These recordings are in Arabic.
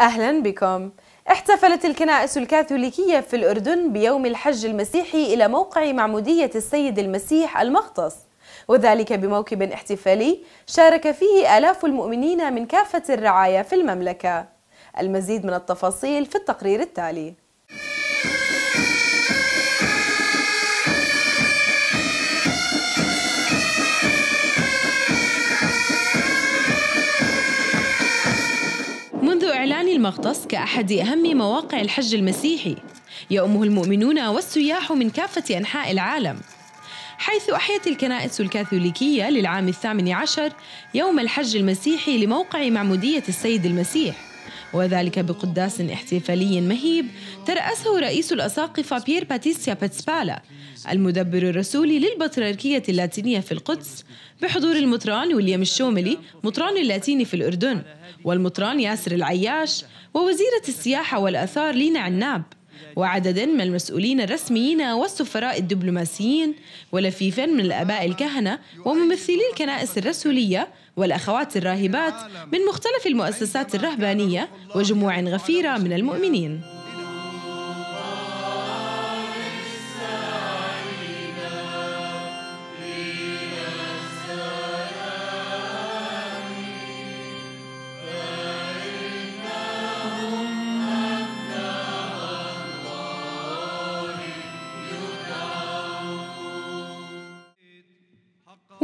أهلا بكم احتفلت الكنائس الكاثوليكية في الأردن بيوم الحج المسيحي إلى موقع معمودية السيد المسيح المغطس وذلك بموكب احتفالي شارك فيه آلاف المؤمنين من كافة الرعايا في المملكة المزيد من التفاصيل في التقرير التالي المغطس كأحد أهم مواقع الحج المسيحي يؤمه المؤمنون والسياح من كافة أنحاء العالم حيث أحيت الكنائس الكاثوليكية للعام الثامن عشر يوم الحج المسيحي لموقع معمودية السيد المسيح وذلك بقداس احتفالي مهيب ترأسه رئيس الأساقفة بيير باتيسيا باتسبالا المدبر الرسولي للبطريركية اللاتينية في القدس بحضور المطران وليام الشوملي مطران اللاتيني في الأردن والمطران ياسر العياش ووزيرة السياحة والآثار لينا عناب وعدد من المسؤولين الرسميين والسفراء الدبلوماسيين ولفيف من الآباء الكهنة وممثلي الكنائس الرسولية والأخوات الراهبات من مختلف المؤسسات الرهبانية وجموع غفيرة من المؤمنين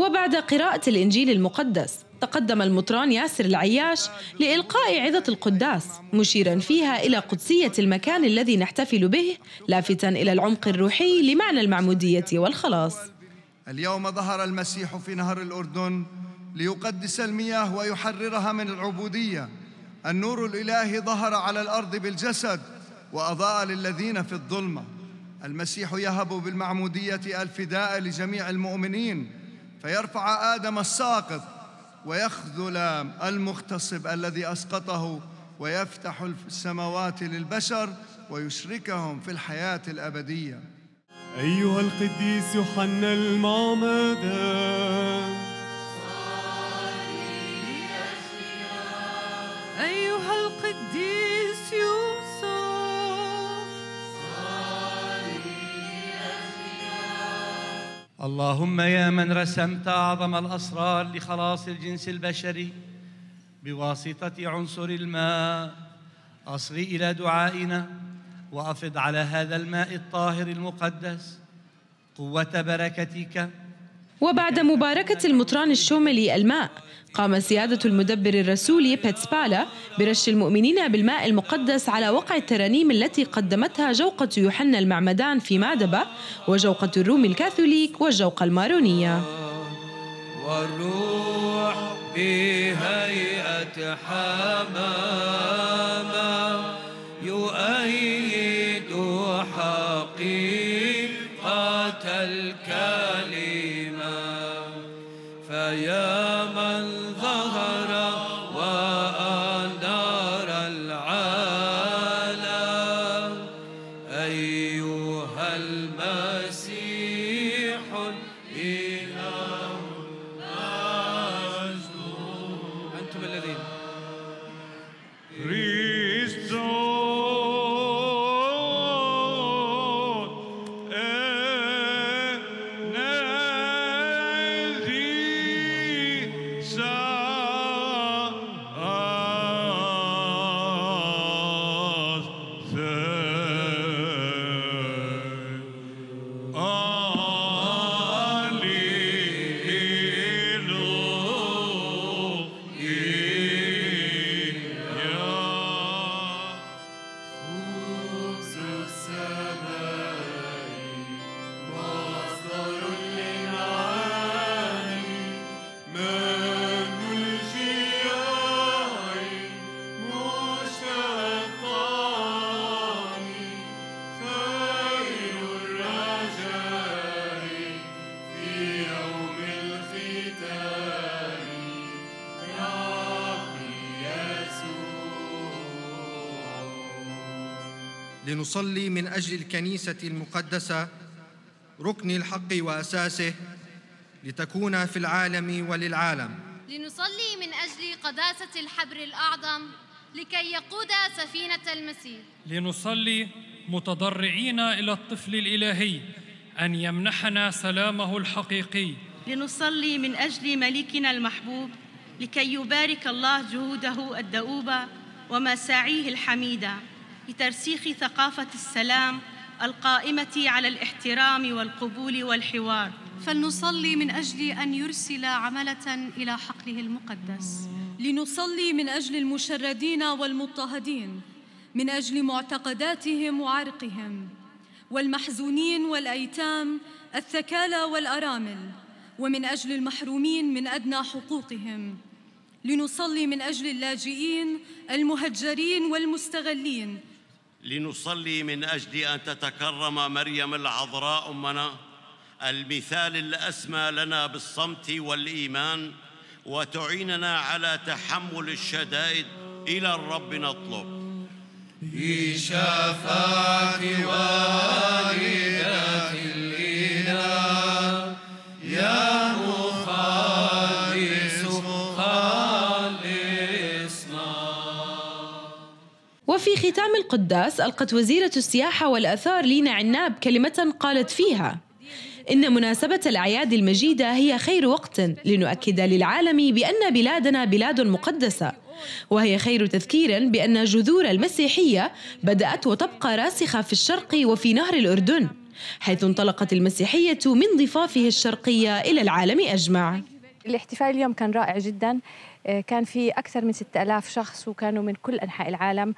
وبعد قراءة الإنجيل المقدس تقدم المطران ياسر العياش لإلقاء عظة القداس مشيرا فيها إلى قدسية المكان الذي نحتفل به لافتا إلى العمق الروحي لمعنى المعمودية والخلاص اليوم ظهر المسيح في نهر الأردن ليقدس المياه ويحررها من العبودية النور الإلهي ظهر على الأرض بالجسد وأضاء للذين في الظلمة المسيح يهب بالمعمودية الفداء لجميع المؤمنين فيرفع آدم الساقط ويخذل المغتصب الذي أسقطه ويفتح السماوات للبشر ويشركهم في الحياة الأبدية أيها القديس يوحنا المعمدان أيها القديس يوحنا اللهم يا من رسمت أعظم الأسرار لخلاص الجنس البشري بواسطة عنصر الماء أصغ إلى دعائنا وأفض على هذا الماء الطاهر المقدس قوة بركتك وبعد مباركة المطران الشوملي الماء قام سيادة المدبر الرسولي باتسبالا برش المؤمنين بالماء المقدس على وقع الترانيم التي قدمتها جوقة يوحنا المعمدان في مادبة وجوقة الروم الكاثوليك والجوقة المارونية والروح بهيئة حمام أيها المسيح لنصلي من أجل الكنيسة المقدسة ركن الحق وأساسه لتكون في العالم وللعالم لنصلي من أجل قداسة الحبر الأعظم لكي يقود سفينة المسيح لنصلي متضرعين إلى الطفل الإلهي أن يمنحنا سلامه الحقيقي لنصلي من أجل ملكنا المحبوب لكي يبارك الله جهوده الدؤوبة ومساعيه الحميده لترسيخ ثقافة السلام القائمة على الاحترام والقبول والحوار فلنصلي من أجل أن يرسل عملة إلى حقله المقدس لنصلي من أجل المشردين والمضطهدين من أجل معتقداتهم وعرقهم والمحزونين والأيتام الثكالى والأرامل ومن أجل المحرومين من أدنى حقوقهم لنصلي من أجل اللاجئين المهجرين والمستغلين لنصلي من اجل ان تتكرم مريم العذراء امنا المثال الاسمى لنا بالصمت والايمان وتعيننا على تحمل الشدائد الى الرب نطلب بشفاعه والي وفي ختام القداس ألقت وزيرة السياحة والأثار لينا عناب كلمة قالت فيها إن مناسبة الأعياد المجيدة هي خير وقت لنؤكد للعالم بأن بلادنا بلاد مقدسة وهي خير تذكير بأن جذور المسيحية بدأت وتبقى راسخة في الشرق وفي نهر الأردن حيث انطلقت المسيحية من ضفافه الشرقية إلى العالم أجمع الاحتفال اليوم كان رائع جدا آه، كان في أكثر من 6000 شخص وكانوا من كل أنحاء العالم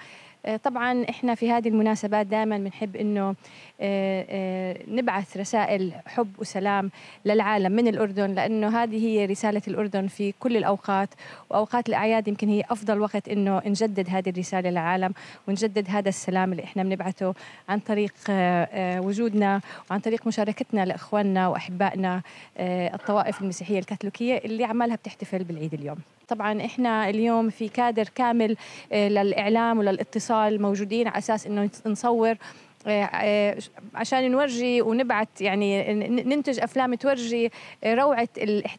آه، طبعا احنا في هذه المناسبات دائما بنحب انه آه، آه، نبعث رسائل حب وسلام للعالم من الاردن لانه هذه هي رساله الاردن في كل الاوقات واوقات الاعياد يمكن هي افضل وقت انه نجدد هذه الرساله للعالم ونجدد هذا السلام اللي احنا بنبعثه عن طريق وجودنا وعن طريق مشاركتنا لاخواننا واحبائنا الطوائف المسيحيه الكاثوليكيه اللي عمالها بتحتفل بالعيد اليوم طبعا احنا اليوم في كادر كامل آه، للاعلام وللاتصال موجودين على اساس انه نصور آه، آه، عشان نورجي ونبعث يعني ننتج افلام تورجي روعه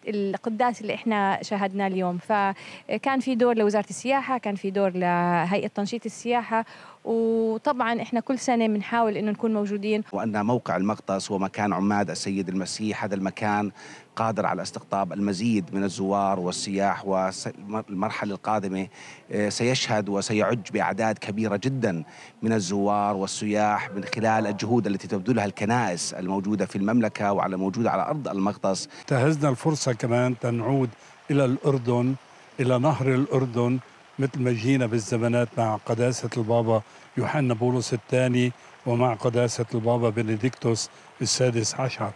القداس اللي احنا شاهدناه اليوم فكان في دور لوزاره السياحه كان في دور لهيئه تنشيط السياحه وطبعا احنا كل سنه بنحاول انه نكون موجودين وان موقع المغطس ومكان عماد السيد المسيح هذا المكان قادر على استقطاب المزيد من الزوار والسياح والمرحله القادمه آه، سيشهد وسيعج باعداد كبيره جدا من الزوار والسياح من خلال الجهود التي تبذلها الكنائس الموجوده في المملكه وعلى موجوده على ارض المغطس تهزنا الفرصه كمان تنعود الى الاردن الى نهر الاردن مثل ما جينا بالزمانات مع قداسة البابا يوحنا بولس الثاني ومع قداسة البابا بنديكتوس السادس عشر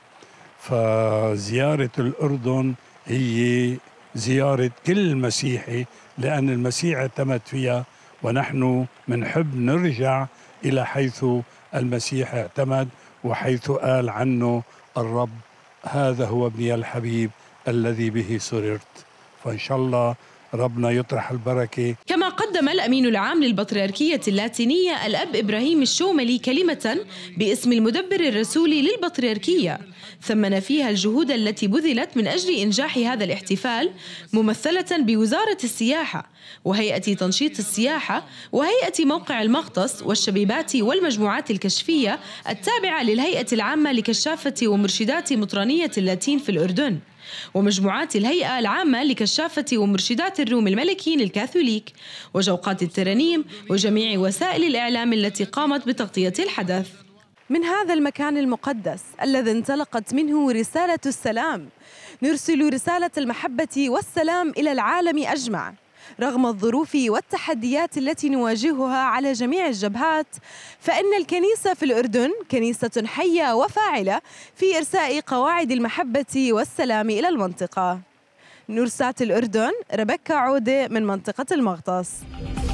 فزيارة الأردن هي زيارة كل مسيحي لأن المسيح اعتمد فيها ونحن منحب نرجع إلى حيث المسيح اعتمد وحيث قال عنه الرب هذا هو ابني الحبيب الذي به سررت فإن شاء الله ربنا يطرح البركة كما قدم الأمين العام للبطريركية اللاتينية الأب إبراهيم الشوملي كلمة باسم المدبر الرسولي للبطريركية ثمن فيها الجهود التي بذلت من أجل إنجاح هذا الاحتفال ممثلة بوزارة السياحة وهيئة تنشيط السياحة وهيئة موقع المغطس والشبيبات والمجموعات الكشفية التابعة للهيئة العامة لكشافة ومرشدات مطرانية اللاتين في الأردن ومجموعات الهيئة العامة لكشافة ومرشدات الروم الملكيين الكاثوليك وجوقات الترانيم وجميع وسائل الإعلام التي قامت بتغطية الحدث من هذا المكان المقدس الذي انطلقت منه رسالة السلام نرسل رسالة المحبة والسلام إلى العالم أجمع رغم الظروف والتحديات التي نواجهها على جميع الجبهات فإن الكنيسة في الأردن كنيسة حية وفاعلة في إرساء قواعد المحبة والسلام إلى المنطقة نورسات الأردن ربكة عودة من منطقة المغطس